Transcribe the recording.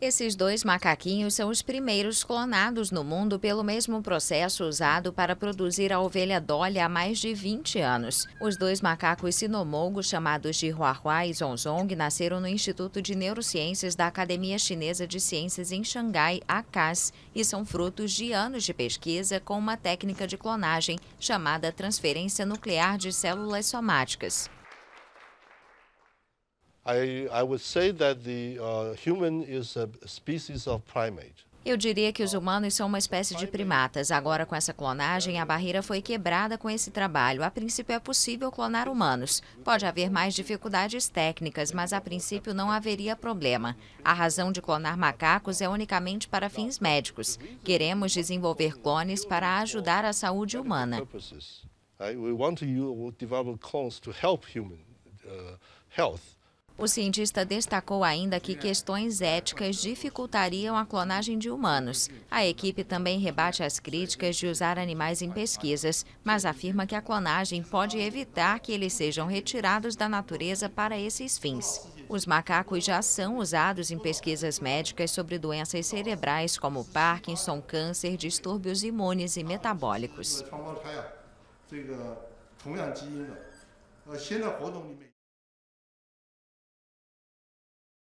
Esses dois macaquinhos são os primeiros clonados no mundo pelo mesmo processo usado para produzir a ovelha Dolly há mais de 20 anos. Os dois macacos sinomolgos, chamados de Huahua e Zongzong, nasceram no Instituto de Neurociências da Academia Chinesa de Ciências em Xangai, ACAS, e são frutos de anos de pesquisa com uma técnica de clonagem chamada transferência nuclear de células somáticas. I, I would say that the uh, human is a species of primate. Eu diria que os humanos são uma espécie de primatas. Agora, com essa clonagem, a barreira foi quebrada com esse trabalho. A princípio, é possível clonar humanos. Pode haver mais dificuldades técnicas, mas a princípio não haveria problema. A razão de clonar macacos é unicamente para fins médicos. Queremos desenvolver clones para ajudar a saúde humana. Nós queremos desenvolver clones para ajudar a saúde humana. O cientista destacou ainda que questões éticas dificultariam a clonagem de humanos. A equipe também rebate as críticas de usar animais em pesquisas, mas afirma que a clonagem pode evitar que eles sejam retirados da natureza para esses fins. Os macacos já são usados em pesquisas médicas sobre doenças cerebrais como Parkinson, câncer, distúrbios imunes e metabólicos.